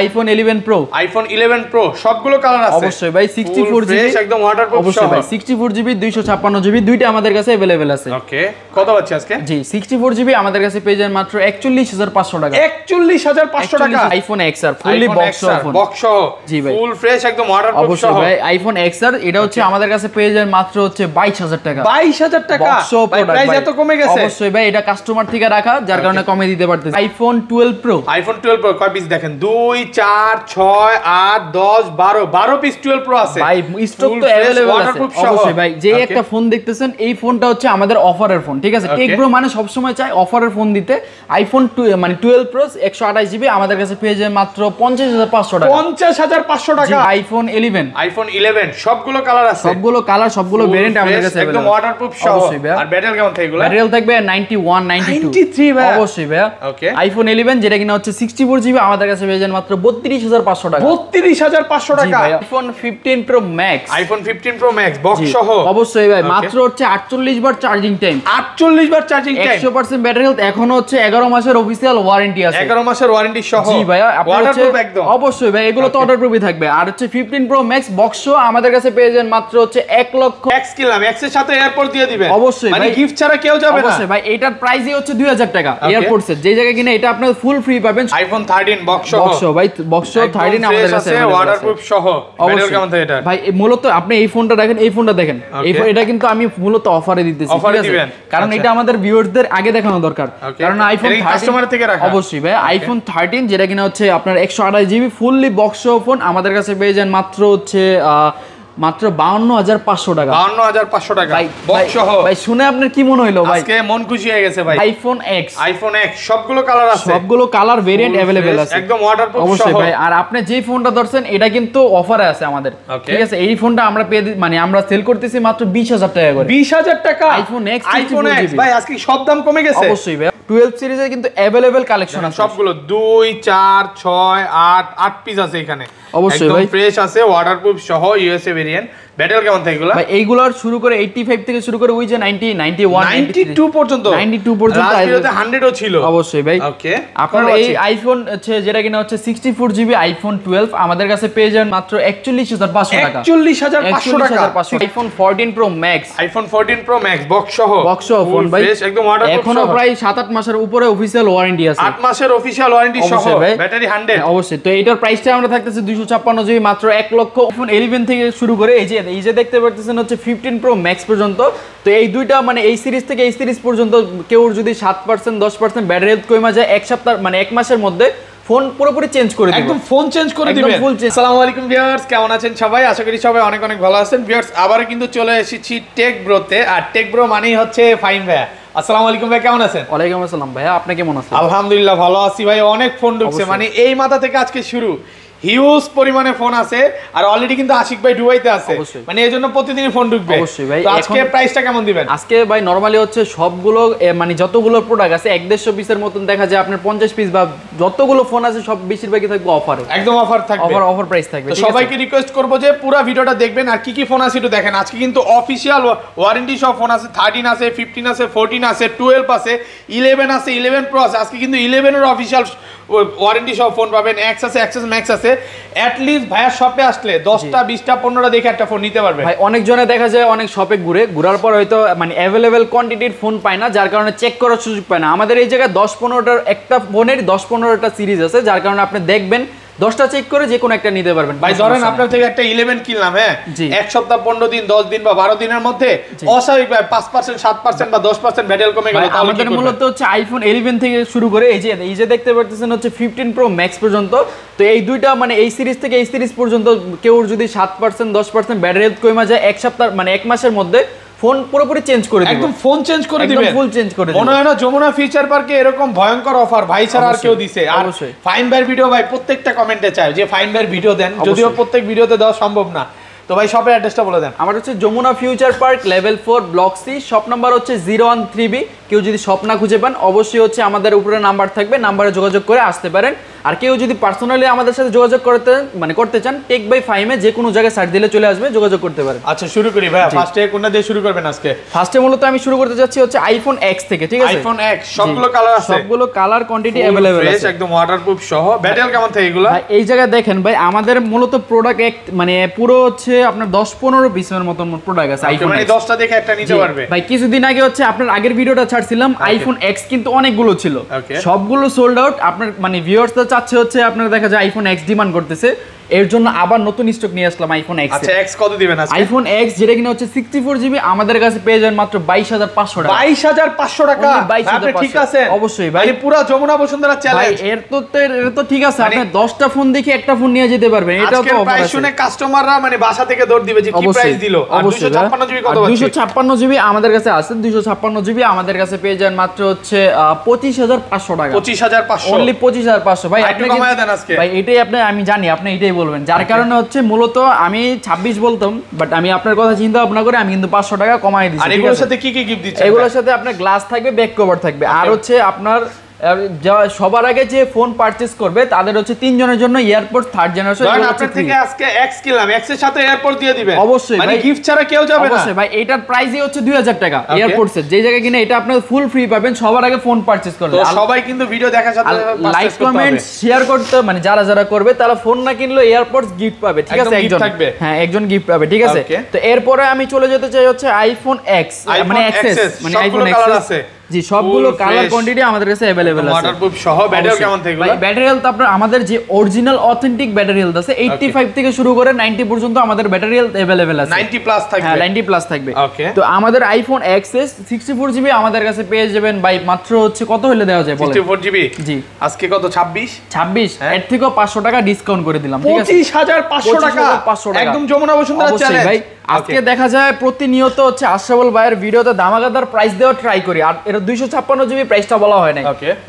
IPhone 11 pro iPhone 11 pro সবগুলো colour আছে অবশ্যই ভাই 64 জিবি একদম ওয়াটারপ্রুফ অবশ্যই ভাই 64 জিবি 256 জিবি দুইটা আমাদের কাছে अवेलेबल আছে ওকে কত পাচ্ছি আজকে জি 64 জিবি আমাদের কাছে পেয়ে যান মাত্র 41500 টাকা 41500 টাকা আইফোন XR ফুললি বক্স সহ বক্স সহ জি ভাই ফুল ফ্রেশ একদম ওয়াটারপ্রুফ অবশ্যই ভাই আইফোন XR এটা হচ্ছে আমাদের কাছে পেয়ে যান মাত্র হচ্ছে 22000 টাকা 22000 টাকা বক্স সহ প্রাইস এত কমে গেছে অবশ্যই ভাই এটা কাস্টমার থেকে রাখা যার কারণে কমে দিতে পারতেছে আইফোন 12 প্রো আইফোন 12 প্রো কয় পিস দেখেন দুই চার ছয় আট দশ বারো বারো পিস টুয়েলভ প্রো আছে ভাই স্টক তো অ্যাভেলেবল আছে অবশ্যই ভাই যে একটা ফোন দেখতেছেন এই ফোনটা হচ্ছে আমাদের অফারের ফোন ঠিক আছে টেক মানে সবসময় চাই অফারের ফোন দিতে আইফোন মানে টুয়েলভ প্রো একশো আঠাশ জিবি আমাদের কাছে পেয়ে যায় মাত্র পঞ্চাশ হাজার পাঁচশো টাকা পঞ্চাশ হাজার পাঁচশো টাকা আইফোন ইলেভেন আইফোন ইলেভেন সবগুলো কালার আছে সবগুলো কালার সবগুলো ভেরিয়েন্ট আমাদের কাছে একদম ওয়াটার প্রুফ সহ আর ব্যাটারি কেমন ব্যাটারি থাকবে নাইনটি ওয়ান নাইনটি ভাই অবশ্যই ভাই আইফোন ইলেভেন যেটা কিনা হচ্ছে সিক্সটি ফোর জিবি আমাদের কাছে পেয়ে মাত্র বত্রিশ হাজার পাঁচশো টাকা বত্রিশ হাজার পাঁচশো টাকা iPhone fifteen pro max iPhone fifteen pro max box অবশ্যই ভাই মাত্র হচ্ছে আটচল্লিশ বার চার্জিং টাইম আটচল্লিশ বার চার্জিং একশো পার্সেন্ট এখনো হচ্ছে এগারো মাসের অফিসিয়াল ওয়ারেন্টি আছে এগারো মাসের ওয়ারেন্টি অবশ্যই ভাই এগুলো তো অর্ডার প্রুফই থাকবে আর হচ্ছে ফিফটিন প্রো ম্যাক্স বক্স আমাদের কাছে পেয়ে যান মাত্র হচ্ছে এক লক্ষ এক্স কিনলাম সাথে এয়ারপোর্ট দিবে অবশ্যই মানে গিফট ছাড়া কেউ যাবে অবশ্যই ভাই এটার প্রাইসই হচ্ছে দুই হাজার টাকা এয়ারপোর্ট যে জায়গায় কিনা এটা আপনার ফুল ফ্রি পাবেন আইফোন থার্টিন বক্স বক্স ভাই এটা কিন্তু আমি মূলত দিতেছি কারণ আচ্ছা। এটা আমাদের আগে দেখানো দরকার কারণ আইফোন কাস্টমার অবশ্যই ভাই আইফোন যেটা কিনা হচ্ছে আপনার জিবি ফুললি বক্স ফোন আমাদের কাছে পেয়ে যান মাত্র হচ্ছে মাত্র বাউন্ন হাজার পাঁচশো টাকা বাউন্ন হাজার পাঁচশো টাকা সহ ভাই শুনে আপনার কি মনে হলো ভাই মন খুশি হয়ে গেছে ভাই আইফোন এক্স আইফোন এক্স সবগুলো কালার আছে সবগুলো কালার ভেরিয়েন্ট অ্যাভেলেবেল আছে একদম ওয়াটার অবশ্যই ভাই আর আপনি যে ফোনটা ধরছেন এটা কিন্তু অফারে আছে আমাদের ঠিক আছে এই ফোনটা আমরা পেয়ে মানে আমরা সেল করতেছি মাত্র বিশ হাজার টাকা করে বিশ হাজার টাকা আইফোন এক্স আইফোন এক্স ভাই আজকে সব দাম কমে গেছে অবশ্যই ভাই টুয়েলভ সিরিজের কিন্তু অ্যাভেলেবেল কালেকশন আছে সবগুলো দুই চার ছয় আট আট পিস আছে এখানে অবশ্যই ভাই ফ্রেশ আছে ওয়াটারপ্রুফ সহ ইউএসএ ভেরিয়েন্ট ব্যাটেল কেমন থাকে এগুলো ভাই এইগুলার শুরু করে 85 থেকে শুরু করে ওই যে 90 91 92 পর্যন্ত 92 পর্যন্ত আইফোনতে 100 ও ছিল অবশ্যই ভাই ওকে আপনার এই আইফোন হচ্ছে যেটা কিনা হচ্ছে 64 জিবি আইফোন 12 আমাদের কাছে পেয়ে যান মাত্র 41500 টাকা 41500 টাকা iPhone 14 pro max iPhone 14 pro max box সহ বক্স সহ ফোন ভাই একদম ওয়াটারপ্রুফ এখনো প্রায় 7 8 মাসের উপরে অফিশিয়াল ওয়ারেন্টি আছে 8 মাসের অফিশিয়াল ওয়ারেন্টি সহ ব্যাটারি 100 অবশ্যই তো এটার প্রাইসটা আমরা থাকতেছে তিনশো ছাপ্পান্ন জিবি মাত্র এক লক্ষ ফোন ইলেভেন থেকে শুরু করে এই যে এই যে দেখতে পাচ্ছেন হচ্ছে ফিফটিন প্রো ম্যাক্স পর্যন্ত তো এই দুইটা মানে এই সিরিজ থেকে এই সিরিজ পর্যন্ত কেউ যদি সাত পার্সেন্ট দশ পার্সেন্ট ব্যাটারি হেলথ কমে যায় এক সপ্তাহ মানে এক মাসের মধ্যে ফোন পুরোপুরি চেঞ্জ করে দিবেন একদম ফোন চেঞ্জ করে দিবেন ফুল চেঞ্জ আসসালামু আলাইকুম ভিউয়ার্স কেমন আছেন সবাই আশা করি সবাই অনেক অনেক ভালো আছেন ভিউয়ার্স আবার কিন্তু চলে এসেছি টেক ব্রোতে আর টেক ব্রো মানেই হচ্ছে ফাইন ভাইয়া আসসালামু আলাইকুম ভাই কেমন আছেন ওয়ালাইকুম আসসালাম ভাই আপনি কেমন আছেন আলহামদুলিল্লাহ ভালো আছি ভাই অনেক ফোন ঢুকছে মানে এই মাথা থেকে আজকে শুরু হিউজ পরিমাণে ফোন আছে আর অলরেডি কিন্তু আশিক ভাই ডুবাইতে আছে মানে এই জন্য প্রতিদিন ফোন ঢুকবে অবশ্যই ভাই আজকে প্রাইসটা কেমন দিবেন আজকে ভাই নরমালি হচ্ছে সবগুলো মানে যতগুলো প্রোডাক্ট আছে এক দেড়শো পিসের মতন দেখা যায় আপনার পঞ্চাশ পিস বা যতগুলো ফোন আছে সব বেশিরভাগই থাকবে অফারে একদম অফার থাকবে অফার অফার প্রাইস থাকবে সবাইকে রিকোয়েস্ট করবো যে পুরো ভিডিওটা দেখবেন আর কি কি ফোন আছে একটু দেখেন আজকে কিন্তু অফিসিয়াল ওয়ারেন্টি সব ফোন আছে থার্টিন আছে ফিফটিন আছে ফোরটিন আছে টুয়েলভ আছে ইলেভেন আছে ইলেভেন প্রো আছে আজকে কিন্তু ইলেভেনের অফিসিয়াল ওয়ারেন্টি সব ফোন পাবেন এক্স আছে এক্সেস ম্যাক্স আছে আছে অ্যাটলিস্ট ভাইয়া শপে আসলে দশটা বিশটা পনেরোটা দেখে একটা ফোন নিতে পারবে ভাই অনেক দেখা যায় অনেক শপে ঘুরে ঘুরার পর হয়তো মানে অ্যাভেলেবেল কোয়ান্টিটির ফোন পায় না যার কারণে চেক করার সুযোগ পায় না আমাদের এই জায়গায় দশ পনেরোটার একটা ফোনের দশ পনেরোটা সিরিজ আছে যার কারণে আপনি দেখবেন দশটা চেক করে যে কোনো একটা নিতে পারবেন ভাই ধরেন আপনার থেকে একটা ইলেভেন কিনলাম হ্যাঁ এক সপ্তাহ পনেরো দিন দশ দিন বা বারো দিনের মধ্যে অস্বাভাবিক পাঁচ পার্সেন্ট সাত পার্সেন্ট বা দশ পার্সেন্ট কমে গেল আমাদের মূলত হচ্ছে আইফোন ইলেভেন থেকে শুরু করে এই যে এই যে দেখতে পাচ্ছেন হচ্ছে ফিফটিন প্রো ম্যাক্স পর্যন্ত তো এই দুইটা মানে এই সিরিজ থেকে এই সিরিজ পর্যন্ত কেউ যদি সাত পার্সেন্ট দশ পার্সেন্ট ব্যাটারি কমে যায় এক সপ্তাহ মানে এক মাসের মধ্যে ফোন পুরোপুরি চেঞ্জ করে দিবেন একদম ফোন চেঞ্জ করে দিবেন ফুল চেঞ্জ করে দিবেন মনে হয় না যমুনা ফিচার পার্কে এরকম ভয়ঙ্কর অফার ভাই স্যার আর কেউ দিছে আর ফাইন বার ভিডিও ভাই প্রত্যেকটা কমেন্টে চায় যে ফাইন ভাইয়ের ভিডিও দেন যদিও প্রত্যেক ভিডিওতে দেওয়া সম্ভব না তো ভাই শপের অ্যাড্রেসটা বলে দেন আমার হচ্ছে Jamuna future park level four block C shop number হচ্ছে জিরো ওয়ান থ্রি বি কেউ যদি শপ খুঁজে পান অবশ্যই হচ্ছে আমাদের উপরে নাম্বার থাকবে নাম্বারে যোগাযোগ করে আসতে পারেন আর কেউ যদি পার্সোনালি আমাদের সাথে যোগাযোগ করতে মানে করতে চান টেক বাই ফাইমে যে কোনো জায়গায় সার্চ দিলে চলে আসবে যোগাযোগ করতে পারেন আচ্ছা শুরু করি ভাই ফার্স্টে কোন দিয়ে শুরু করবেন আজকে ফার্স্টে মূলত আমি শুরু করতে যাচ্ছি হচ্ছে আইফোন এক্স থেকে ঠিক আছে আইফোন এক্স সবগুলো কালার আছে সবগুলো কালার কোয়ান্টিটি अवेलेबल আছে একদম ওয়াটারপ্রুফ সহ ব্যাটারি কেমন থাকে এগুলো এই জায়গা দেখেন ভাই আমাদের মূলত প্রোডাক্ট এক মানে পুরো হচ্ছে আপনার 10 15 পিসের মত প্রোডাক্ট আছে আইফোন মানে 10টা দেখে একটা নিতে পারবে ভাই কিছুদিন আগে হচ্ছে আপনার আগের ভিডিওটা ছাড়ছিলাম আইফোন এক্স কিন্তু অনেকগুলো ছিল সবগুলো সোল্ড আউট আপনার মানে ভিউয়ার্সরা চাচ্ছে হচ্ছে আপনারা দেখা যায় আইফোন এক্স ডিমান্ড করতেছে এর জন্য আবার নতুন স্টক নিয়ে আসলাম আইফোন এক্স আচ্ছা এক্স কত দিবেন আজকে আইফোন এক্স যেটা কিনা হচ্ছে 64 জিবি আমাদের কাছে পেয়ে যান মাত্র 22500 টাকা 22500 টাকা আপনি ঠিক আছে অবশ্যই ভাই পুরো যমুনা বসুন্ধরা চ্যালেঞ্জ এর তো এর তো ঠিক আছে মানে আপনি 10টা ফোন দেখে একটা ফোন নিয়ে যেতে পারবেন এটা তো অফার আছে শুনে কাস্টমাররা মানে বাসা থেকে দৌড় দিবে যে কি প্রাইস দিল আর 256 জিবি কত আছে 256 জিবি আমাদের কাছে আছে 256 জিবি আমাদের কাছে পেয়ে যান মাত্র হচ্ছে 25500 টাকা 25500 অনলি 25500 ভাই আপনি কমায় দেন আজকে ভাই এটাই আপনি আমি জানি আপনি এটাই বলবেন যার কারণে হচ্ছে মূলত আমি ২৬ বলতাম বাট আমি আপনার কথা চিন্তা ভাবনা করে আমি কিন্তু পাঁচশো টাকা কমাই দিচ্ছি এগুলোর সাথে কি কি গিফট দিচ্ছি এগুলোর সাথে আপনার গ্লাস থাকবে ব্যাক কভার থাকবে আর হচ্ছে আপনার সবার আগে যে ফোন পারচেজ করবে তাদের হচ্ছে তিনজনের জন্য এয়ারপোর্ট থার্ড জেনারেশন থেকে আজকে এক্স কিনলাম এক্স এর সাথে এয়ারপোর্ট দিয়ে দিবেন অবশ্যই মানে গিফট ছাড়া কেউ যাবে না অবশ্যই ভাই এটার প্রাইসই হচ্ছে 2000 টাকা এয়ারপোর্ট সেট যে জায়গায় কিনে এটা আপনার ফুল ফ্রি পাবেন সবার আগে ফোন পারচেজ করবে তো সবাই কিন্তু ভিডিও দেখার সাথে লাইক কমেন্ট শেয়ার করতে মানে যারা যারা করবে তারা ফোন না কিনলো এয়ারপোর্টস গিফট পাবে ঠিক আছে একজন হ্যাঁ একজন গিফট পাবে ঠিক আছে তো এরপরে আমি চলে যেতে চাই হচ্ছে আইফোন এক্স মানে এক্সএস মানে আইফোন এক্সএস জি সবগুলো কালার কোয়ান্টিটি আমাদের কাছে अवेलेबल আছে ওয়াটারপ্রুফ সহ ব্যাটারি কেমন থাকবে ভাই ব্যাটারি হেলথ আমাদের যে অরিজিনাল অথেন্টিক ব্যাটারি হেলথ আছে 85 থেকে শুরু করে 90 পর্যন্ত আমাদের ব্যাটারি হেলথ अवेलेबल আছে 90 প্লাস থাকবে হ্যাঁ 90 প্লাস থাকবে তো আমাদের আইফোন এক্সএস জিবি আমাদের কাছে পেয়ে যাবেন ভাই মাত্র হচ্ছে কত হলে দেওয়া যায় বলেন 64 জিবি জি আজকে কত 26 26 হ্যাঁ। এর থেকেও 500 টাকা ডিসকাউন্ট করে দিলাম ঠিক আছে 25500 টাকা টাকা একদম যমুনা বসুন্ধরা ভাই আজকে দেখা যায় প্রতিনিয়ত হচ্ছে আশ্রাবল ভাইয়ের ভিডিওতে দামাগাদার প্রাইস দেওয়া ট্রাই করি আর এটা দুইশো ছাপ্পান্ন জিবি প্রাইসটা বলা হয় না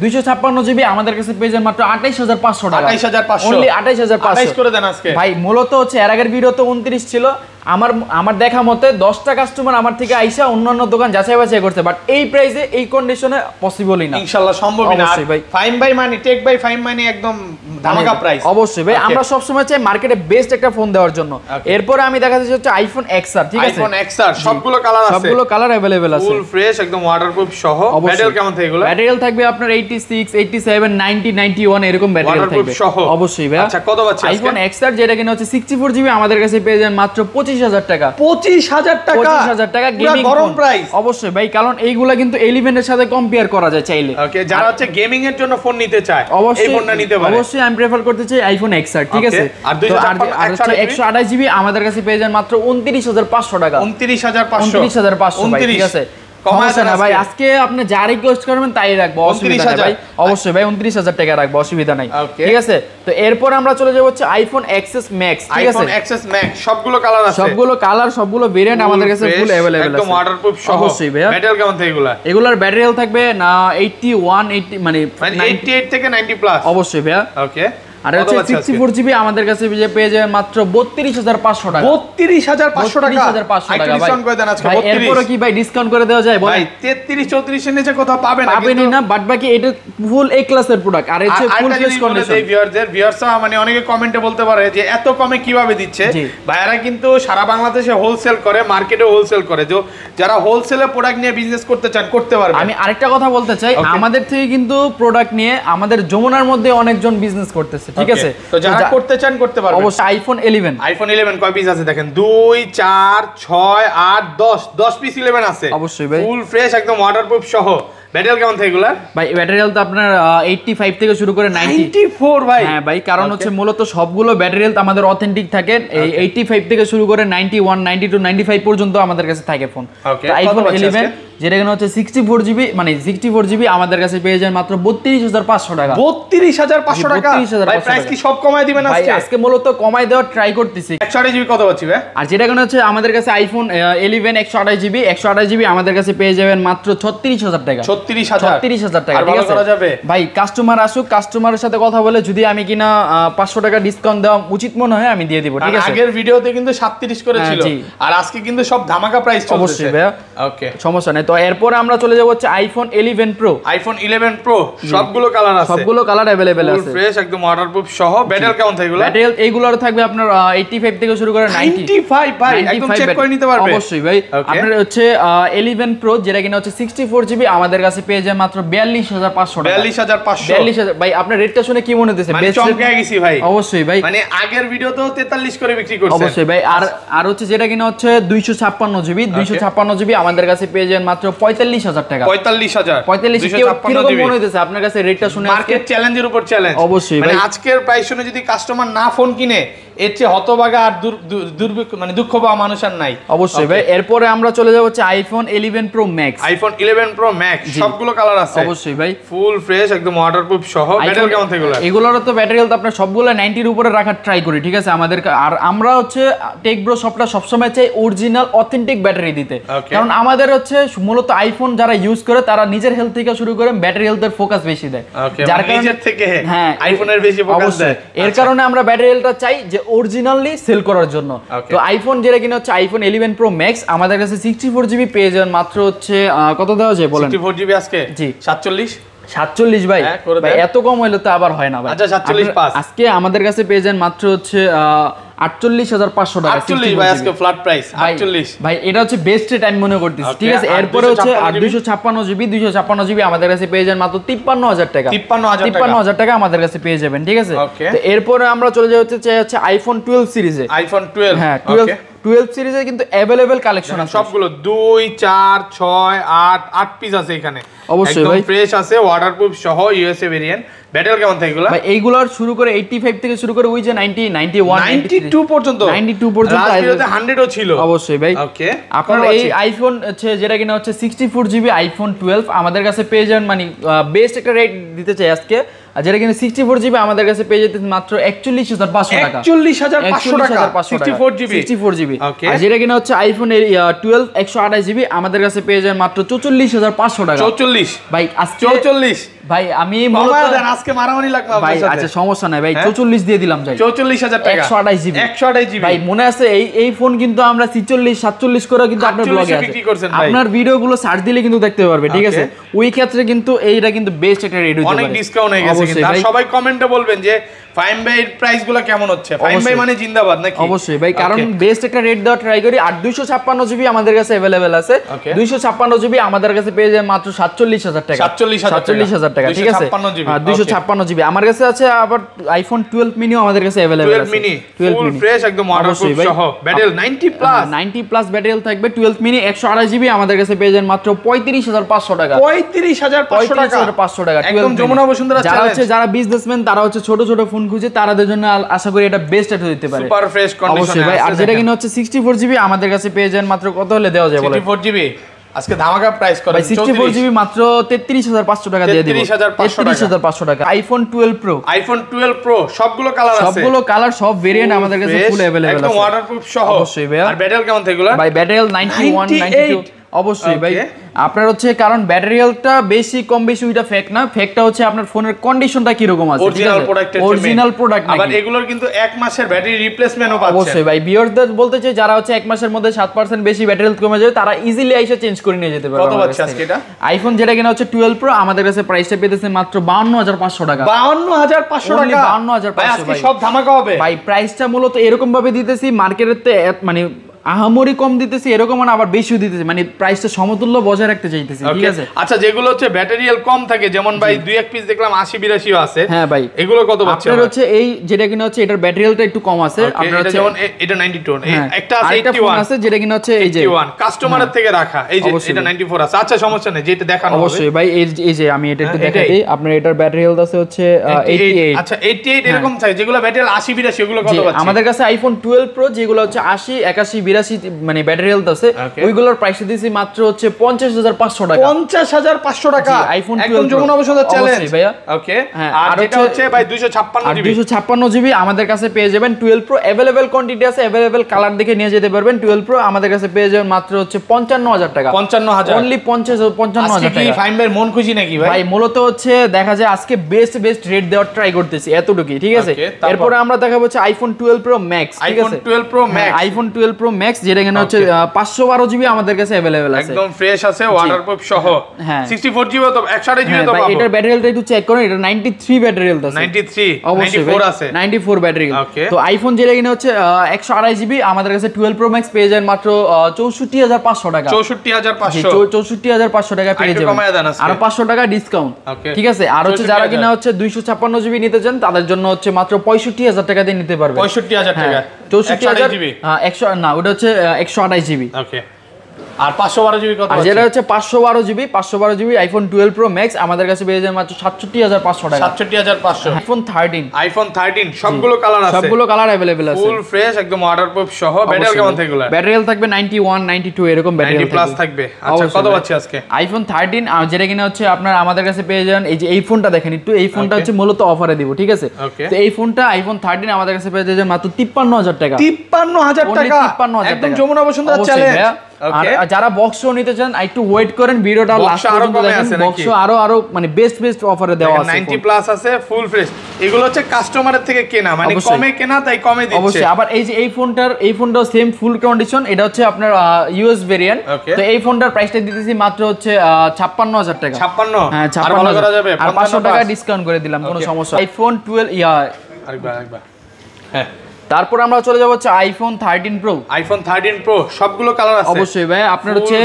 দুইশো ছাপ্পান্ন জিবি আমাদের কাছে পেয়েছেন মাত্র আঠাইশ হাজার পাঁচশো টাকা আঠাইশ হাজার পাঁচশো আঠাইশ হাজার পাঁচশো করে দেন আজকে ভাই মূলত হচ্ছে এর আগের ভিডিও তো উনত্রিশ ছিল আমার আমার দেখা মতে দশটা কাস্টমার আমার থেকে আইসা অন্যান্য দোকান যাচাই বাছাই করছে বাট এই প্রাইসে এই কন্ডিশনে পসিবলই না ইনশাল্লাহ সম্ভব না ভাই Faim by money tech by Faim money একদম ধামাকা প্রাইস অবশ্যই ভাই আমরা সব সময় চাই মার্কেটে বেস্ট একটা ফোন দেওয়ার জন্য এরপর আমি দেখাতে চাই হচ্ছে আইফোন এক্স আর ঠিক আছে আইফোন এক্স আর সবগুলো কালার আছে সবগুলো কালার अवेलेबल আছে ফুল ফ্রেশ একদম ওয়াটারপ্রুফ সহ ব্যাটারি কেমন থাকে এগুলো ব্যাটারি থাকবে আপনার 86 87 90 91 এরকম ব্যাটারি থাকবে ওয়াটারপ্রুফ সহ অবশ্যই ভাই আচ্ছা কত পাচ্ছেন আইফোন এক্স আর যেটা কিনা হচ্ছে 64 জিবি আমাদের কাছে পেয়ে যান মাত্র 25 পঁচিশ হাজার টাকা পঁচিশ হাজার টাকা পঁচিশ হাজার টাকা গরম প্রাইস অবশ্যই ভাই কারণ এইগুলা কিন্তু এলিভেনের সাথে কম্পেয়ার করা যায় চাইলে যারা হচ্ছে গেমিং এর জন্য ফোন নিতে চায় অবশ্যই ফোনটা নিতে পারে অবশ্যই আমি প্রেফার করতে চাই আইফোন এক্স আর ঠিক আছে আর একশো আঠাশ জিবি আমাদের কাছে পেয়ে যান মাত্র উনত্রিশ হাজার পাঁচশো টাকা উনত্রিশ হাজার পাঁচশো উনত্রিশ হাজার পাঁচশো ঠিক আছে আইফোন এক্সেস ম্যাক্স ঠিক আছে এক্সেস ম্যাক্স কালার আছে সবগুলো কালার সবগুলো ভেরিয়েন্ট আমাদের কাছে ফুল এগুলার ব্যাটারি থাকবে না 81 80 মানে 88 মানে থেকে 90 প্লাস অবশ্যই ভাই ওকে আর হচ্ছে জিবি আমাদের কাছে পেয়ে মাত্র টাকা টাকা ডিসকাউন্ট করে দেন আজকে কি ভাই ডিসকাউন্ট করে দেওয়া যায় ভাই নিচে কোথাও না না বাট বাকি এটা ফুল এ ক্লাসের প্রোডাক্ট আর হচ্ছে ফুল ফেস কন্ডিশন ভিউয়ারদের ভিউয়ারসা মানে অনেকে কমেন্টে বলতে পারে যে এত কমে কিভাবে দিচ্ছে ভাইয়ারা কিন্তু সারা বাংলাদেশে হোলসেল করে মার্কেটে হোলসেল করে যে যারা হোলসেলে প্রোডাক্ট নিয়ে বিজনেস করতে চান করতে পারবে আমি আরেকটা কথা বলতে চাই আমাদের থেকে কিন্তু প্রোডাক্ট নিয়ে আমাদের যমুনার মধ্যে অনেকজন বিজনেস করতেছে আছে ঠিক আছে তো যারা করতে চান করতে পারবেন অবশ্যই আইফোন 11 আইফোন 11 কয় পিস আছে দেখেন 2 4 6 8 10 10 পিস 11 আছে অবশ্যই ভাই ফুল ফ্রেশ একদম ওয়াটারপ্রুফ সহ পাঁচশো টাকা বত্রিশ হাজার পাঁচশো টাকা মূলত কমায় দেওয়ার ট্রাই একশো জিবি আর যেটা হচ্ছে আমাদের কাছে আইফোন একশো জিবি একশো জিবি আমাদের কাছে পেয়ে যাবেন মাত্র ছত্রিশ হাজার টাকা ভাই কাস্টমার আসুক কাস্টমারের সাথে কথা বলে যদি আমি কিনা পাঁচশো টাকা ডিসকাউন্ট দেওয়া উচিত মনে হয় আমি দিয়ে দিব ঠিক আছে আগের ভিডিওতে কিন্তু সাতত্রিশ করে হ্যাঁ, আর আজকে কিন্তু সব ধামাকা প্রাইস অবশ্যই সমস্যা নেই তো আমরা চলে যাবো হচ্ছে iPhone eleven pro iPhone eleven pro সবগুলো কালার আছে সবগুলো কালার অ্যাভেলেবেল আছে ফ্রেশ একদম সহ ব্যাটারি কেমন থাকবে ব্যাটারি এইগুলোর থাকবে আপনার 85 থেকে শুরু করে 90 ভাই একদম চেক করে নিতে পারবে অবশ্যই ভাই আপনার হচ্ছে 11 প্রো যেটা কিনা হচ্ছে 64 জিবি আমাদের কাছে কাছে পেয়ে যায় মাত্র 42500 টাকা 42500 42500 ভাই আপনার রেটটা শুনে কি মনে হচ্ছে মানে চমকে গেছি ভাই অবশ্যই ভাই মানে আগের ভিডিওতেও 43 করে বিক্রি করছে অবশ্যই ভাই আর আর হচ্ছে যেটা কিনা হচ্ছে 256 জিবি 256 জিবি আমাদের কাছে পেয়ে যান মাত্র 45000 টাকা 45000 45000 কি রকম মনে হচ্ছে আপনার কাছে রেটটা শুনে মার্কেট চ্যালেঞ্জের উপর চ্যালেঞ্জ অবশ্যই মানে ভাই আজকের প্রাইস শুনে যদি কাস্টমার না ফোন কিনে এর চেয়ে হতবাগা আর দুর্ভিক্ষ মানে দুঃখ পাওয়া মানুষ আর নাই অবশ্যই ভাই এরপরে আমরা চলে যাবো হচ্ছে iPhone eleven pro max iPhone eleven pro max সবগুলো কালার আছে অবশ্যই ভাই ফুল ফ্রেশ একদম প্রুফ সহ ব্যাটারি কেমন এগুলো এগুলোর তো ব্যাটারি তো আপনার সবগুলো নাইনটির উপরে রাখার ট্রাই করি ঠিক আছে আমাদের আর আমরা হচ্ছে টেক ব্রো সবটা সবসময় চাই অরিজিনাল অথেন্টিক ব্যাটারি দিতে কারণ আমাদের হচ্ছে মূলত আইফোন যারা ইউজ করে তারা নিজের হেলথ থেকে শুরু করে ব্যাটারি হেলথের ফোকাস বেশি দেয় যার মানে কারণে থেকে হ্যাঁ আইফোনের বেশি ফোকাস দেয় এর আচ্ছা। কারণে আমরা ব্যাটারি হেলথটা চাই যে অরিজিনালি সেল করার জন্য তো আইফোন যেটা কিনা হচ্ছে আইফোন ইলেভেন প্রো ম্যাক্স আমাদের কাছে সিক্সটি ফোর জিবি পেয়ে যান মাত্র হচ্ছে কত দেওয়া যায় বলেন ফোর জিবি আজকে জি সাতচল্লিশ সাতচল্লিশ ভাই হ্যাঁ, এত কম হইলে তো আবার হয় না ভাই আচ্ছা, আজকে আমাদের কাছে পেয়ে যান মাত্র হচ্ছে আটচল্লিশ হাজার পাঁচশো টাকা হচ্ছে বেস্ট টাইম মনে ঠিক আছে এরপরে হচ্ছে দুইশো ছাপ্পান্ন জিবি দুইশো ছাপ্পান্ন জিবি আমাদের কাছে পেয়ে যান মাত্র তিপ্পান্ন হাজার টাকা আমাদের কাছে পেয়ে যাবেন ঠিক আছে এরপরে আমরা চলে যাই হচ্ছে আইফোন টুয়েলভ সিরিজে আইফোন টুয়েলভ হ্যাঁ টুয়েলভ টুয়েলভ সিরিজে কিন্তু অ্যাভেলেবেল কালেকশন আছে সবগুলো দুই চার ছয় আট আট পিস আছে এখানে অবশ্যই ভাই ফ্রেশ আছে ওয়াটারপ্রুফ সহ ইউএসএ ভেরিয়েন্ট ব্যাটেল কেমন থাকে এগুলো ভাই এইগুলোর শুরু করে 85 থেকে শুরু করে ওই যে 90 91 92 পর্যন্ত 92 পর্যন্ত আইফোন 100 ও ছিল অবশ্যই ভাই ওকে আপনার এই আইফোন আছে যেটা কিনা হচ্ছে 64 জিবি আইফোন 12 আমাদের কাছে পেয়ে যান মানে বেস্ট একটা রেট দিতে চাই আজকে আর যেটা কিন্তু সিক্সটি ফোর জিবি আমাদের কাছে পেয়ে যেতে মাত্র একচল্লিশ হাজার পাঁচশো টাকা চল্লিশ হাজার পাঁচশো টাকা sixty four GB sixty four GB আর যেটা কিনা হচ্ছে আইফোনের টুয়েলভ একশো আঠাশ জিবি আমাদের কাছে পেয়ে যায় মাত্র চৌচল্লিশ হাজার পাঁচশো টাকা চৌচল্লিশ ভাই চৌচল্লিশ ভাই আমি আজকে মারামারি লাগবে ভাই আচ্ছা সমস্যা নাই ভাই হ্যাঁ? দিয়ে দিলাম ভাই টাকা জিবি জিবি ভাই মনে আছে এই এই ফোন কিন্তু আমরা 46 সাতচল্লিশ করে কিন্তু আপনার ব্লগে আছে আপনার ভিডিওগুলো সার্চ দিলে কিন্তু দেখতে পারবে ঠিক আছে ওই ক্ষেত্রে কিন্তু এইটা কিন্তু বেস্ট একটা রেডিও অনেক ডিসকাউন্ট হয়ে গেছে সবাই কমেন্টে বলবেন যে কেমন হচ্ছে ভাই মানে জিন্দাবাদ নাকি অবশ্যই ভাই কারণ বেস্ট একটা রেট দেওয়া ট্রাই করি আর দুইশো ছাপ্পান্ন জিবি আমাদের কাছে অ্যাভেলেবেল আছে দুইশো ছাপ্পান্ন জিবি আমাদের কাছে পেয়ে যায় মাত্র সাতচল্লিশ হাজার টাকা সাতচল্লিশ হাজার টাকা ঠিক আছে দুইশো ছাপ্পান্ন জিবি হ্যাঁ, আমার কাছে আছে আবার আইফোন টুয়েলভ মিনিও আমাদের কাছে available mini twelve mini fresh একদম অবশ্যই ভাই নাইনটি প্লাস নাইনটি প্লাস থাকবে টুয়েলভ মিনি একশো আড়াই জিবি আমাদের কাছে পেয়ে যান মাত্র পঁয়ত্রিশ হাজার পাঁচশো টাকা পঁয়ত্রিশ হাজার পঁয়ত্রিশ হাজার পাঁচশো টাকা একদম যমুনা বসুন্ধরা হচ্ছে যারা বিজনেসম্যান তারা হচ্ছে ছোট ছোট ফোন খুঁজে তারাদের জন্য আশা করি এটা বেস্ট একটা দিতে পারে সুপার ফ্রেশ কন্ডিশনে ভাই আর যেটা কিনা হচ্ছে 64 জিবি আমাদের কাছে পেয়ে যান মাত্র কত হলে দেওয়া যায় বলেন 64 জিবি আজকে ধামাকা প্রাইস করেন 64 জিবি মাত্র 33500 টাকা দিয়ে দিব 33500 টাকা আইফোন 12 প্রো আইফোন 12 প্রো সবগুলো কালার আছে সবগুলো কালার সব ভেরিয়েন্ট আমাদের কাছে ফুল अवेलेबल আছে একদম ওয়াটারপ্রুফ সহ অবশ্যই ভাই আর ব্যাটারি কেমন থেকে ভাই ব্যাটারি 91 92 অবশ্যই ভাই আপনার হচ্ছে কারণ ব্যাটারিয়ালটা বেশি কম বেশি ওইটা ফেক না ফেকটা হচ্ছে আপনার ফোনের কন্ডিশনটা কি রকম আছে অরিজিনাল প্রোডাক্ট অরিজিনাল প্রোডাক্ট আবার এগুলোর কিন্তু এক মাসের ব্যাটারি রিপ্লেসমেন্টও পাচ্ছেন অবশ্যই ভাই ভিউয়ারদের বলতে চাই যারা হচ্ছে এক মাসের মধ্যে 7% বেশি ব্যাটারি কমে যায় তারা ইজিলি আইসে চেঞ্জ করে নিয়ে যেতে পারে কত পাচ্ছে আজকে এটা আইফোন যেটা কিনা হচ্ছে 12 প্রো আমাদের কাছে প্রাইসটা পেতেছে মাত্র 52500 টাকা 52500 টাকা 52500 ভাই আজকে সব ধামাকা হবে ভাই প্রাইসটা মূলত এরকম ভাবে দিতেছি মার্কেটের মানে আহামরি কম দিতেছি এরকম আবার বেশিও দিতেছি মানে প্রাইসটা সমতুল্য বজায় রাখতে চাইতেছি ঠিক আছে আচ্ছা যেগুলো হচ্ছে ব্যাটারিয়াল কম থাকে যেমন ভাই দুই এক পিস দেখলাম আশি বিরাশিও আছে হ্যাঁ ভাই এগুলো কত পাচ্ছেন আপনার হচ্ছে এই যেটা কিনা হচ্ছে এটার ব্যাটারিয়ালটা একটু কম আছে আপনার হচ্ছে যেমন এটা 92 হ্যাঁ। একটা আছে 81 আছে যেটা কিনা হচ্ছে এই যে 81 কাস্টমারের হ্যাঁ। থেকে রাখা এই যে এটা 94 আছে আচ্ছা সমস্যা নেই যেটা দেখানো হবে অবশ্যই ভাই এই যে আমি এটা একটু হ্যাঁ, দেখাই দিই আপনার এটার ব্যাটারিয়াল আছে হচ্ছে 88 আচ্ছা 88 এরকম চাই যেগুলো ব্যাটারিয়াল 80 বিরাশি এগুলো কত পাচ্ছেন আমাদের কাছে আইফোন 12 প্রো যেগুলো হচ্ছে 80 81 বিরাশি মানে ব্যাটারি হেলথ আছে ওইগুলোর প্রাইস দিয়েছি মাত্র হচ্ছে পঞ্চাশ হাজার পাঁচশো টাকা পঞ্চাশ হাজার পাঁচশো টাকা আইফোন যমুনা হ্যাঁ, দুইশো ছাপ্পান্ন জিবি আমাদের কাছে পেয়ে যাবেন টুয়েলভ প্রো অ্যাভেলেবেল কোয়ান্টিটি আছে অ্যাভেলেবেল কালার দেখে নিয়ে যেতে পারবেন টুয়েলভ প্রো আমাদের কাছে পেয়ে যাবেন মাত্র হচ্ছে পঞ্চান্ন হাজার টাকা পঞ্চান্ন হাজার অনলি পঞ্চাশ পঞ্চান্ন হাজার টাকা ফাইমের মন খুশি নাকি ভাই মূলত হচ্ছে দেখা যায় আজকে বেস্ট বেস্ট রেট দেওয়ার ট্রাই করতেছি এতটুকুই ঠিক আছে এরপরে আমরা দেখা হচ্ছে আইফোন টুয়েলভ প্রো ম্যাক্স ঠিক আছে twelve pro max iPhone twelve pro max যেটা এখানে হচ্ছে পাঁচশো বারো জিবি আমাদের কাছে অ্যাভেলেবেল আছে একদম ফ্রেশ আছে ওয়াটারপ্রুফ সহ হ্যাঁ সিক্সটি ফোর জিবি তো একশো হ্যাঁ, জিবি এটার ব্যাটারি হেলথ একটু চেক করুন এটা নাইনটি থ্রি ব্যাটারি হেলথ আছে নাইনটি থ্রি অবশ্যই ফোর আছে নাইনটি ফোর ব্যাটারি তো আইফোন যেটা এখানে হচ্ছে একশো আড়াই জিবি আমাদের কাছে টুয়েলভ প্রো ম্যাক্স পেয়ে যান মাত্র চৌষট্টি হাজার পাঁচশো টাকা চৌষট্টি হাজার পাঁচশো চৌষট্টি হাজার পাঁচশো টাকা পেয়ে যাবেন আর পাঁচশো টাকা ডিসকাউন্ট ঠিক আছে আর হচ্ছে যারা কিনা হচ্ছে দুইশো ছাপ্পান্ন জিবি নিতে চান তাদের জন্য হচ্ছে মাত্র পঁয়ষট্টি হাজার টাকা দিয়ে নিতে পারবে পঁয়ষট্টি হাজার হ্যাঁ। টাকা চৌষট্টি হাজার একশো না ওটা হচ্ছে একশো আঠাশ জিবি ওকে আর 512 জিবি জিবি আইফোন আমাদের আইফোন আর আচ্ছা, যেটা কিনা হচ্ছে আপনার আমাদের কাছে পেয়ে যান এই যে এই ফোনটা দেখেন একটু এই ফোনটা হচ্ছে মূলত অফারে দিব ঠিক আছে তো এই ফোনটা আইফোন থার্টিন আমাদের কাছে পেয়ে যাবেন মাত্র হাজার টাকা হাজার টাকা একদম যমুনা যারা বক্স নিতে চান একটু ওয়েট করেন ভিডিওটা লাস্ট পর্যন্ত বক্স আরো আরো মানে বেস্ট বেস্ট অফারে দেওয়া আছে প্লাস আছে ফুল ফ্রেশ এগুলো হচ্ছে কাস্টমারের থেকে কেনা মানে কমে কেনা তাই কমে দিচ্ছে অবশ্যই আবার এই যে এই ফোনটার এই ফোনটা সেম ফুল কন্ডিশন এটা হচ্ছে আপনার ইউএস ভেরিয়েন্ট তো এই ফোনটার প্রাইসটা দিতেছি মাত্র হচ্ছে 56000 টাকা 56 হ্যাঁ 56 করা যাবে আর 500 টাকা ডিসকাউন্ট করে দিলাম কোনো সমস্যা আইফোন 12 ইয়া আরেকবার আরেকবার হ্যাঁ তারপর আমরা চলে যাবো হচ্ছে iPhone thirteen pro iPhone thirteen pro সবগুলো কালার আছে অবশ্যই ভাই আপনার হচ্ছে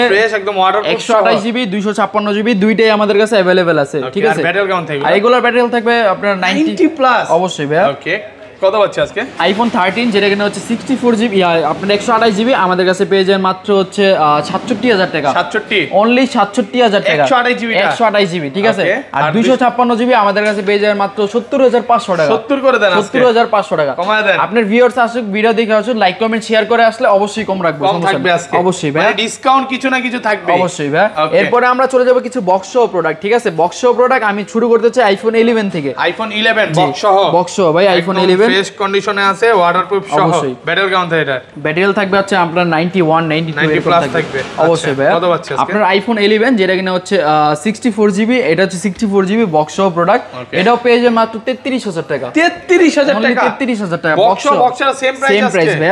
একদম অর্ডার একশো আঠাশ জিবি দুইশো ছাপ্পান্ন জিবি দুইটাই আমাদের কাছে অ্যাভেলেবেল আছে ঠিক আছে ব্যাটারি কেমন থাকবে আর ব্যাটারি থাকবে আপনার নাইনটি প্লাস অবশ্যই ভাই ওকে কত পাচ্ছে আজকে আইফোন থার্টিন যেটা কিনা হচ্ছে সিক্সটি ফোর জিবি আপনার একশো আঠাশ জিবি আমাদের কাছে পেয়ে যান মাত্র হচ্ছে সাতষট্টি হাজার টাকা সাতষট্টি অনলি সাতষট্টি হাজার টাকা একশো আঠাশ জিবি একশো আঠাশ জিবি ঠিক আছে আর দুইশো ছাপ্পান্ন জিবি আমাদের কাছে পেয়ে যাবেন মাত্র সত্তর হাজার পাঁচশো টাকা সত্তর করে দেন সত্তর হাজার পাঁচশো টাকা কমায় দেন আপনার ভিউয়ার্স আসুক ভিডিও দেখে আসুক লাইক কমেন্ট শেয়ার করে আসলে অবশ্যই কম রাখবো অবশ্যই ভাই ডিসকাউন্ট মানে কিছু না কিছু থাকবে অবশ্যই ভাই এরপরে আমরা চলে যাবো কিছু বক্স প্রোডাক্ট ঠিক আছে বক্স প্রোডাক্ট আমি শুরু করতে চাই আইফোন ইলেভেন থেকে আইফোন ইলেভেন বক্স বক্স ভাই আইফোন ইলেভেন নেবেন ফ্রেশ কন্ডিশনে আছে ওয়াটারপ্রুফ সহ ব্যাটারি কেমন এটা ব্যাটারি থাকবে হচ্ছে আপনার 91 92 প্লাস থাকবে আচ্ছা, অবশ্যই ভাই কত পাচ্ছে আপনার আইফোন 11 যেটা কিনা হচ্ছে 64 জিবি এটা হচ্ছে 64 জিবি বক্স সহ প্রোডাক্ট এটাও পেয়ে যাবেন মাত্র 33000 টাকা 33000 টাকা 33000 টাকা বক্স বক্স এর সেম প্রাইস সেম প্রাইস ভাই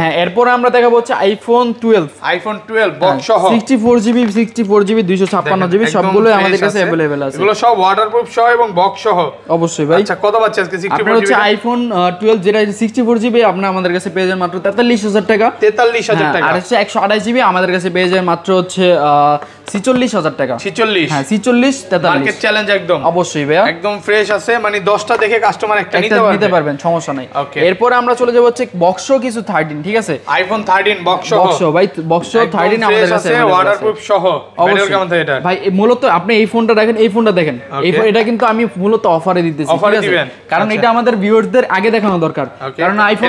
হ্যাঁ এরপর আমরা দেখাবো হচ্ছে আইফোন 12 আইফোন 12 বক্স সহ 64 জিবি 64 জিবি সবগুলোই আমাদের কাছে अवेलेबल আছে এগুলো সব ওয়াটারপ্রুফ সহ এবং বক্স সহ অবশ্যই ভাই আচ্ছা কত পাচ্ছে আজকে 64 জিবি আইফোন আইফোন টুয়েলভ যেটা সিক্সটি ফোর জিবি আপনার আমাদের কাছে পেয়ে যান মাত্র তেতাল্লিশ হাজার টাকা তেতাল্লিশ হাজার হ্যাঁ, টাকা আর হচ্ছে একশো আঠাশ জিবি আমাদের কাছে পেয়ে যাবেন মাত্র হচ্ছে মূলত আপনি এই ফোনটা দেখেন এই ফোনটা দেখেন এটা কিন্তু আমি মূলত অফারে দিতেছি কারণ আচ্ছা। এটা আমাদের ভিউয়ারদের আগে দেখানো দরকার কারণ আইফোন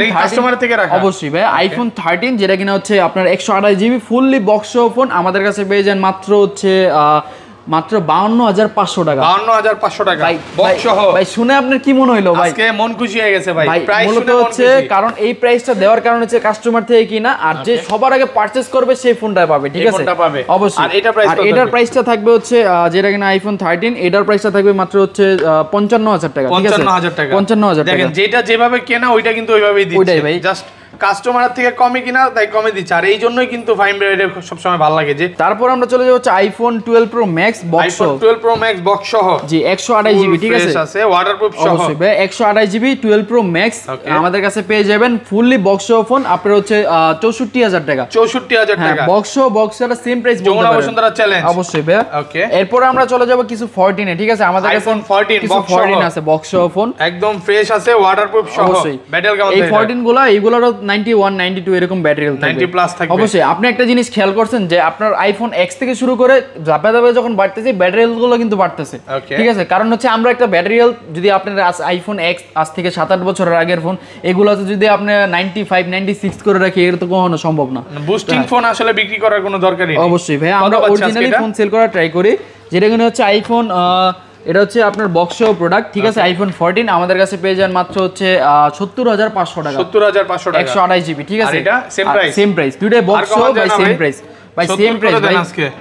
থেকে অবশ্যই ভাই আইফোন থার্টিন যেটা কিনা হচ্ছে আপনার একশো আঠাশ জিবি ফুললি বক্স ফোন আমাদের কাছে পেয়ে যান মাত্র মাত্র হচ্ছে মাত্র বাউন্ন হাজার পাঁচশো টাকা বাউন্ন হাজার পাঁচশো টাকা ভাই শুনে আপনার কি মনে হইলো ভাই মন খুশি হয়ে গেছে ভাই মূলত হচ্ছে কারণ এই প্রাইসটা দেওয়ার কারণ হচ্ছে কাস্টমার থেকে কি না আর যে সবার আগে পারচেস করবে সেই ফোনটা পাবে ঠিক আছে অবশ্যই আর এটার প্রাইসটা থাকবে হচ্ছে যেটা কিনা আইফোন থার্টিন এটার প্রাইসটা থাকবে মাত্র হচ্ছে পঞ্চান্ন হাজার টাকা পঞ্চান্ন হাজার টাকা পঞ্চান্ন হাজার টাকা যেটা যেভাবে কেনা ওইটা কিন্তু ওইভাবেই দিচ্ছে ওইটাই ভাই জাস্ট কাস্টমারের থেকে কমে কিনা তাই কমে দিচ্ছে আর এই জন্যই কিন্তু ফাইন ব্র্যান্ড সবসময় ভালো লাগে যে তারপর আমরা চলে যাচ্ছি iPhone twelve pro max box twelve pro max box সহ জি একশো আঠাশ জিবি ঠিক আছে একশো আঠাশ জিবি টুয়েলভ প্রো ম্যাক্স আমাদের কাছে পেয়ে যাবেন ফুললি বক্স সহ ফোন আপনার হচ্ছে চৌষট্টি হাজার টাকা চৌষট্টি হাজার হ্যাঁ, টাকা বক্স সহ বক্স এর same price Jamuna Bashundhara challenge অবশ্যই ভাই ওকে এরপর আমরা চলে যাব কিছু 14 এ ঠিক আছে আমাদের কাছে ফোন 14 কিছু 14 আছে বক্স সহ ফোন একদম ফ্রেশ আছে ওয়াটারপ্রুফ সহ ব্যাটেল কেমন এই ফরটিন গুলো এইগুলোর এরকম ব্যাটারি অবশ্যই আপনি একটা জিনিস খেয়াল করছেন যে আপনার আইফোন এক্স থেকে শুরু করে ধাপে ধাপে যখন বাড়তেছে ব্যাটারি হেলথগুলো কিন্তু বাড়তেছে ঠিক আছে কারণ হচ্ছে আমরা একটা ব্যাটারি হেলথ যদি আপনার আইফোন এক্স আজ থেকে সাত আট বছরের আগের ফোন এগুলো যদি আপনি নাইনটি ফাইভ নাইনটি সিক্স করে রাখি এর তো কখনো সম্ভব না বুস্টিং হ্যাঁ। ফোন আসলে বিক্রি করার কোনো দরকার নেই অবশ্যই ভাই আমরা অরিজিনালি ফোন সেল করার ট্রাই করি যেটা কিন্তু হচ্ছে আইফোন এটা হচ্ছে আপনার বক্স প্রোডাক্ট ঠিক আছে আইফোন ফোরটিন আমাদের কাছে পেয়ে যান মাত্র হচ্ছে সত্তর হাজার পাঁচশো টাকা সত্তর হাজার পাঁচশো টাকা একশো আঠাশ জিবি ঠিক আছে এটা same price same price box same price ভাই সেম প্রাইস ভাই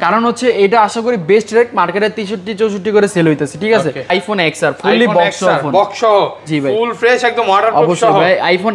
কারণ হচ্ছে এটা আশা করি বেস্ট রেট মার্কেটে 63 64 করে সেল হইতাছে ঠিক আছে আইফোন ফুললি বক্স বক্স জি ভাই ফুল ফ্রেশ একদম অর্ডার অবশ্যই ভাই আইফোন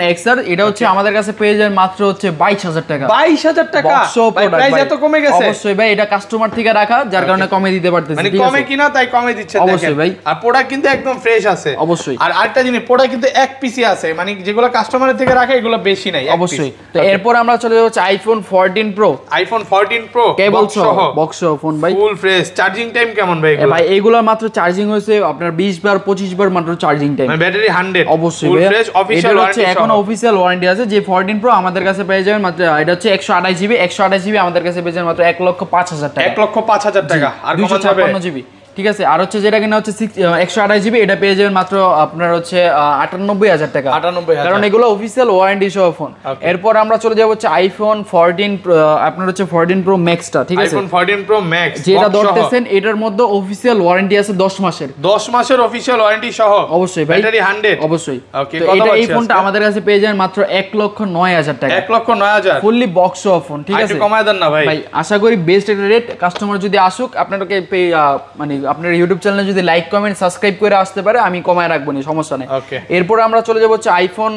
এটা হচ্ছে আমাদের কাছে পেয়ে মাত্র হচ্ছে 22000 টাকা 22000 টাকা বক্স প্রাইস এত কমে গেছে অবশ্যই ভাই এটা কাস্টমার থেকে রাখা যার কারণে কমে দিতে পারতেছি মানে কমে কিনা তাই কমে দিচ্ছে অবশ্যই ভাই আর প্রোডাক্ট কিন্তু একদম ফ্রেশ আছে অবশ্যই আর আরেকটা জিনিস প্রোডাক্ট কিন্তু এক পিসি আছে মানে যেগুলো কাস্টমারের থেকে রাখা এগুলো বেশি নাই অবশ্যই তো এরপর আমরা চলে যাচ্ছি iPhone 14 pro iPhone 14 14 pro cable সহ বক্স ফোন ভাই ফুল ফ্রেশ চার্জিং টাইম কেমন ভাই এগুলো ভাই এগুলো মাত্র চার্জিং হয়েছে আপনার 20 বার 25 বার মাত্র চার্জিং টাইম মানে ব্যাটারি 100 অবশ্যই ফুল ফ্রেশ অফিশিয়াল ওয়ারেন্টি এখন অফিশিয়াল ওয়ারেন্টি আছে যে 14 প্রো আমাদের কাছে পেয়ে যাবেন মাত্র এটা হচ্ছে 128 জিবি 128 জিবি আমাদের কাছে পেয়ে যাবেন মাত্র 1 লক্ষ 5000 টাকা 1 লক্ষ 5000 টাকা আর 256 জিবি ঠিক আছে আর হচ্ছে যেটা কিনা হচ্ছে একশো আঠাশ জিবি এটা পেয়ে যাবেন মাত্র আপনার হচ্ছে আটানব্বই হাজার টাকা আটানব্বই কারণ এগুলো অফিসিয়াল ওয়ারেন্টি সহ ফোন এরপর আমরা চলে যাবো হচ্ছে আইফোন ফোরটিন আপনার হচ্ছে ফোরটিন প্রো ম্যাক্সটা ঠিক আছে ফোরটিন প্রো ম্যাক্স যেটা ধরতেছেন এটার মধ্যে অফিসিয়াল ওয়ারেন্টি আছে দশ মাসের দশ মাসের অফিসিয়াল ওয়ারেন্টি সহ অবশ্যই ব্যাটারি হান্ড্রেড অবশ্যই এটা এই ফোনটা আমাদের কাছে পেয়ে যাবেন মাত্র এক লক্ষ নয় হাজার টাকা এক লক্ষ নয় হাজার ফুললি বক্স সহ ফোন ঠিক আছে কমায় দেন না ভাই আশা করি বেস্ট রেট কাস্টমার যদি আসুক আপনাকে মানে আপনার ইউটিউব চ্যানেলে যদি লাইক কমেন্ট সাবস্ক্রাইব করে আসতে পারে আমি কমায় রাখবো না সমস্যা নেই এরপর আমরা চলে যাবো হচ্ছে iPhone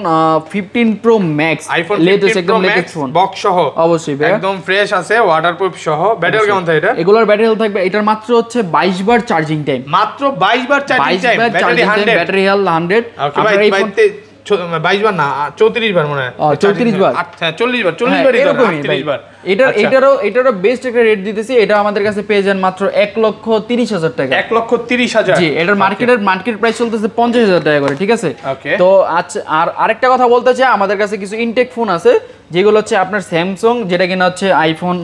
fifteen pro max iPhone latest একদম লেটেস্ট ফোন বক্স সহ অবশ্যই একদম ফ্রেশ আছে ওয়াটারপ্রুফ সহ ব্যাটারি কেমন থাকে এটা এগুলোর ব্যাটারি হেলথ থাকবে এটার মাত্র হচ্ছে বাইশ বার চার্জিং টাইম মাত্র বাইশ বার charging time battery health hundred আপনার এই ফোন এক লক্ষ তিরিশ হাজার টাকা এক লক্ষ তিরিশ হাজার মার্কেট প্রাইস চলতেছে পঞ্চাশ হাজার টাকা করে ঠিক আছে তো আচ্ছা আর আরেকটা কথা বলতে চাই আমাদের কাছে কিছু ইনটেক ফোন আছে যেগুলো হচ্ছে আপনার স্যামসং যেটা কিনা হচ্ছে iPhone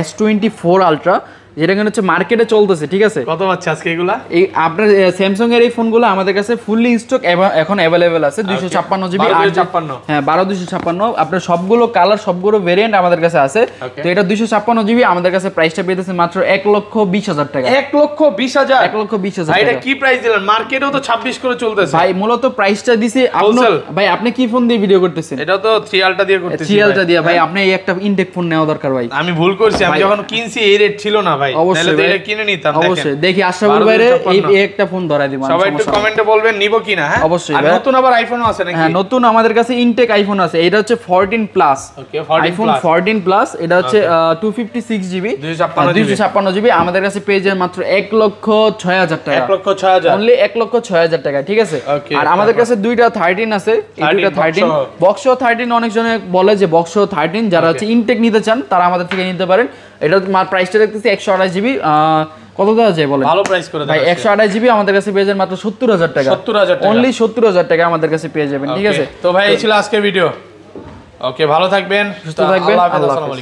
S twenty four ultra যেটা হচ্ছে মার্কেটে চলতেছে ঠিক আছে কত পাচ্ছে আজকে এই আপনার এর এই ফোনগুলো আমাদের কাছে ফুললি স্টক এখন অ্যাভেলেবেল আছে আচ্ছা, দুইশো ছাপ্পান্ন জিবি ছাপ্পান্ন হ্যাঁ বারো ছাপ্পান্ন আপনার সবগুলো কালার সবগুলো ভেরিয়েন্ট আমাদের কাছে আছে তো এটা দুইশো ছাপ্পান্ন জিবি আমাদের কাছে প্রাইসটা মাত্র এক লক্ষ বিশ হাজার টাকা এক লক্ষ বিশ হাজার এক লক্ষ বিশ হাজার এটা কি প্রাইস দিলেন মার্কেটেও তো ছাব্বিশ করে চলতেছে ভাই মূলত প্রাইসটা দিছে ভাই আপনি কি ফোন দিয়ে ভিডিও করতেছেন এটা তো থ্রিয়ালটা দিয়ে করতেছি দিয়ে ভাই হ্যাঁ। আপনি একটা ইনটেক ফোন নেওয়া দরকার ভাই আমি ভুল করছি আমি যখন কিনছি এই রেট ছিল না ভাই হ্যাঁ? হ্যাঁ, আমাদের কাছে পেজের হ্যাঁ, মাত্র লক্ষ টাকা লক্ষ অনলি লক্ষ টাকা ঠিক আছে আর আমাদের কাছে দুইটা থার্টিন আছে এই দুইটা অনেকজনে বলে যে বক্সও থার্টিন যারা হচ্ছে ইনটেক নিতে চান তারা আমাদের থেকে নিতে পারেন এটা প্রাইসটা দেখতেছি একশো আড়াই জিবি কত দেওয়া যায় বলে ভালো প্রাইস করে ভাই একশো আড়াই জিবি আমাদের কাছে পেয়ে যাবেন মাত্র সত্তর হাজার টাকা সত্তর হাজার অনলি সত্তর হাজার টাকা আমাদের কাছে পেয়ে যাবেন ঠিক আছে তো ভাই এই ছিল আজকের ভিডিও ওকে ভালো থাকবেন সুস্থ থাকবেন আল্লাহ